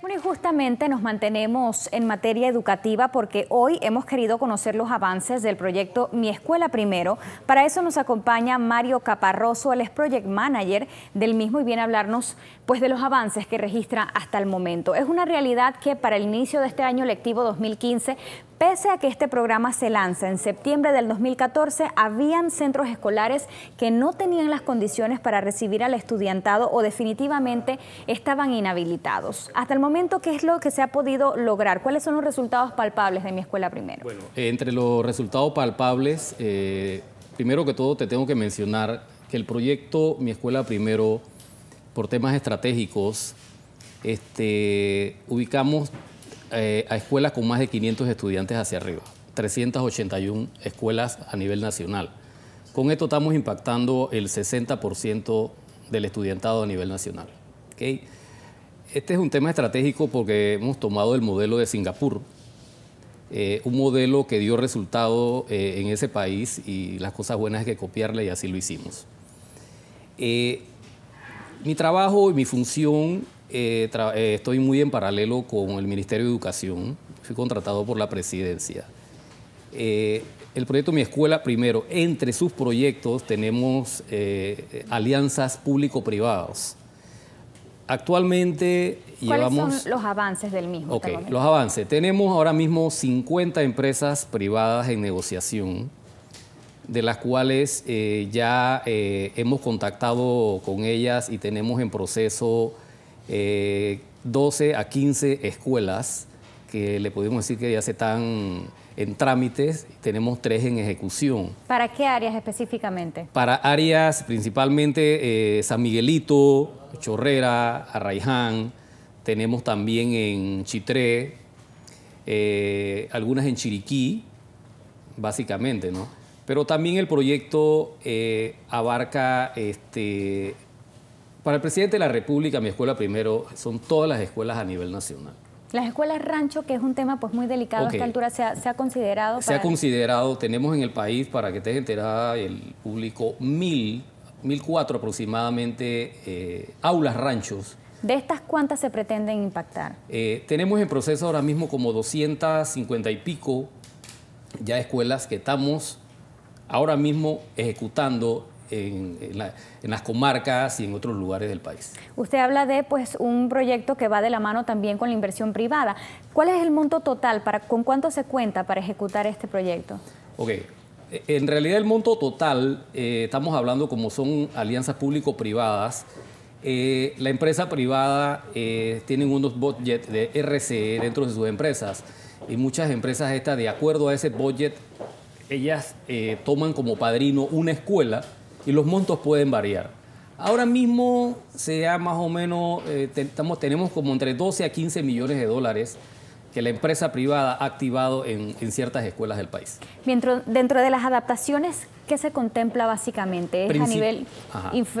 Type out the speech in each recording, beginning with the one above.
Bueno, y justamente nos mantenemos en materia educativa porque hoy hemos querido conocer los avances del proyecto Mi Escuela Primero. Para eso nos acompaña Mario Caparroso, él es Project Manager del mismo y viene a hablarnos pues, de los avances que registra hasta el momento. Es una realidad que para el inicio de este año lectivo 2015 Pese a que este programa se lanza en septiembre del 2014, habían centros escolares que no tenían las condiciones para recibir al estudiantado o definitivamente estaban inhabilitados. Hasta el momento, ¿qué es lo que se ha podido lograr? ¿Cuáles son los resultados palpables de mi escuela primero? Bueno, eh, entre los resultados palpables, eh, primero que todo te tengo que mencionar que el proyecto Mi Escuela Primero, por temas estratégicos, este, ubicamos eh, a escuelas con más de 500 estudiantes hacia arriba, 381 escuelas a nivel nacional. Con esto estamos impactando el 60% del estudiantado a nivel nacional. ¿okay? Este es un tema estratégico porque hemos tomado el modelo de Singapur, eh, un modelo que dio resultado eh, en ese país y las cosas buenas es que copiarle y así lo hicimos. mi trabajo y mi función eh, eh, estoy muy en paralelo con el Ministerio de Educación. Fui contratado por la presidencia. Eh, el proyecto Mi Escuela, primero, entre sus proyectos tenemos alianzas público-privadas. Actualmente ¿Cuáles son los avances del mismo? Ok, los avances. Tenemos ahora mismo 50 empresas privadas en negociación de las cuales ya hemos contactado con ellas y tenemos en proceso 12 eh, a 15 escuelas que le podemos decir que ya se están en trámites, tenemos tres en ejecución. ¿Para qué áreas específicamente? Para áreas principalmente eh, San Miguelito, Chorrera, Arraiján, tenemos también en Chitré, eh, algunas en Chiriquí, básicamente, ¿no? Pero también el proyecto abarca este, para el presidente de la República, mi escuela primero son todas las escuelas a nivel nacional. Las escuelas rancho, que es un tema pues muy delicado a esta altura, ¿se ha, considerado? Se ha considerado, tenemos en el país, para que estés enterada el público, mil, mil cuatro aproximadamente eh, aulas ranchos. ¿De estas cuántas se pretenden impactar? Eh, tenemos en proceso ahora mismo como 250 y pico ya escuelas que estamos ahora mismo ejecutando en, las comarcas y en otros lugares del país. Usted habla de pues, un proyecto que va de la mano también con la inversión privada. ¿Cuál es el monto total? Para, ¿Con cuánto se cuenta para ejecutar este proyecto? Ok, en realidad el monto total, eh, estamos hablando como son alianzas público-privadas, eh, la empresa privada eh, tiene unos budget de RCE dentro de sus empresas y muchas empresas estas, de acuerdo a ese budget, ellas toman como padrino una escuela y los montos pueden variar. Ahora mismo se ha más o menos, eh, estamos, tenemos como entre 12 a 15 millones de dólares que la empresa privada ha activado en, ciertas escuelas del país. Mientras, dentro de las adaptaciones, ¿qué se contempla básicamente? ¿Es a nivel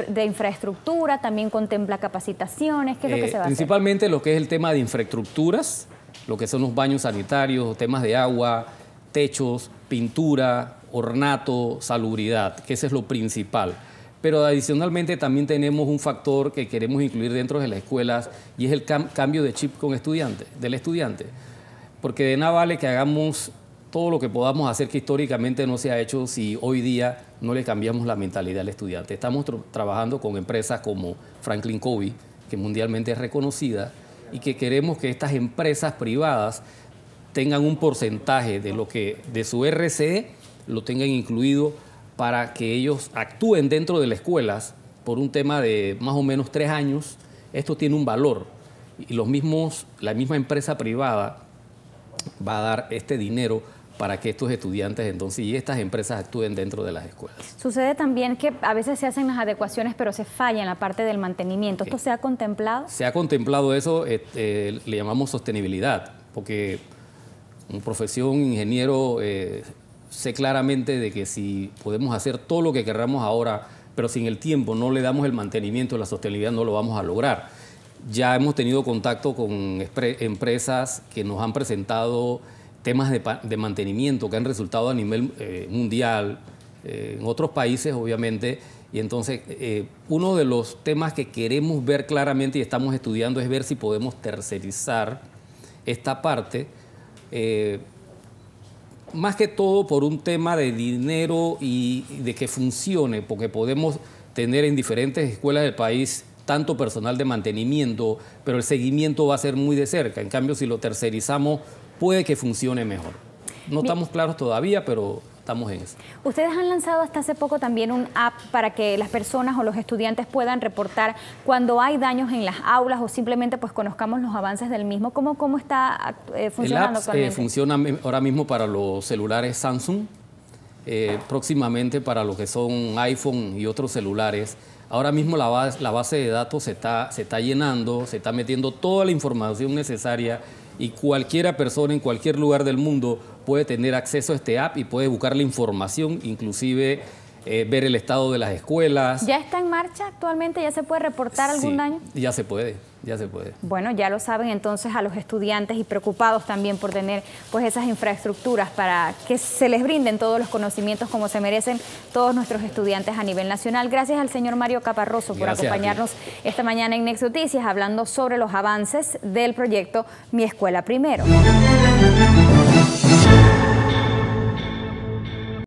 de infraestructura? ¿También contempla capacitaciones? ¿Qué es lo que eh, se va a Principalmente lo que es el tema de infraestructuras, lo que son los baños sanitarios, temas de agua, techos, pintura, ornato, salubridad, que ese es lo principal. Pero adicionalmente también tenemos un factor que queremos incluir dentro de las escuelas y es el cambio de chip con estudiante, del estudiante. Porque de nada vale que hagamos todo lo que podamos hacer que históricamente no se ha hecho si hoy día no le cambiamos la mentalidad al estudiante. Estamos trabajando con empresas como Franklin Covey, que mundialmente es reconocida, y que queremos que estas empresas privadas tengan un porcentaje de lo que de su RCE lo tengan incluido para que ellos actúen dentro de las escuelas por un tema de más o menos tres años, esto tiene un valor. Y los mismos, la misma empresa privada va a dar este dinero para que estos estudiantes entonces y estas empresas actúen dentro de las escuelas. Sucede también que a veces se hacen las adecuaciones, pero se falla en la parte del mantenimiento. ¿Esto eh, se ha contemplado? Se ha contemplado eso, eh, eh, le llamamos sostenibilidad, porque un profesión ingeniero sé claramente de que si podemos hacer todo lo que querramos ahora, pero sin el tiempo no le damos el mantenimiento, la sostenibilidad, no lo vamos a lograr. Ya hemos tenido contacto con empresas que nos han presentado temas de, mantenimiento que han resultado a nivel eh, mundial, eh, en otros países obviamente, y entonces, eh, uno de los temas que queremos ver claramente y estamos estudiando es ver si podemos tercerizar esta parte. Eh, más que todo por un tema de dinero y de que funcione, porque podemos tener en diferentes escuelas del país tanto personal de mantenimiento, pero el seguimiento va a ser muy de cerca. En cambio, si lo tercerizamos, puede que funcione mejor. No estamos claros todavía, pero en eso. Ustedes han lanzado hasta hace poco también un app para que las personas o los estudiantes puedan reportar cuando hay daños en las aulas o simplemente pues conozcamos los avances del mismo. ¿Cómo, cómo está eh, funcionando El app, eh, funciona ahora mismo para los celulares Samsung, eh, próximamente para los que son iPhone y otros celulares. Ahora mismo la base, la base de datos está, se está llenando, se está metiendo toda la información necesaria y cualquiera persona en cualquier lugar del mundo puede tener acceso a este app y puede buscar la información, inclusive eh, ver el estado de las escuelas. ¿Ya está en marcha actualmente? ¿Ya se puede reportar algún sí, daño? Ya se puede, ya se puede. Bueno, ya lo saben entonces a los estudiantes y preocupados también por tener pues esas infraestructuras para que se les brinden todos los conocimientos como se merecen todos nuestros estudiantes a nivel nacional. Gracias al señor Mario Caparroso por acompañarnos esta mañana en Next Noticias hablando sobre los avances del proyecto Mi Escuela Primero.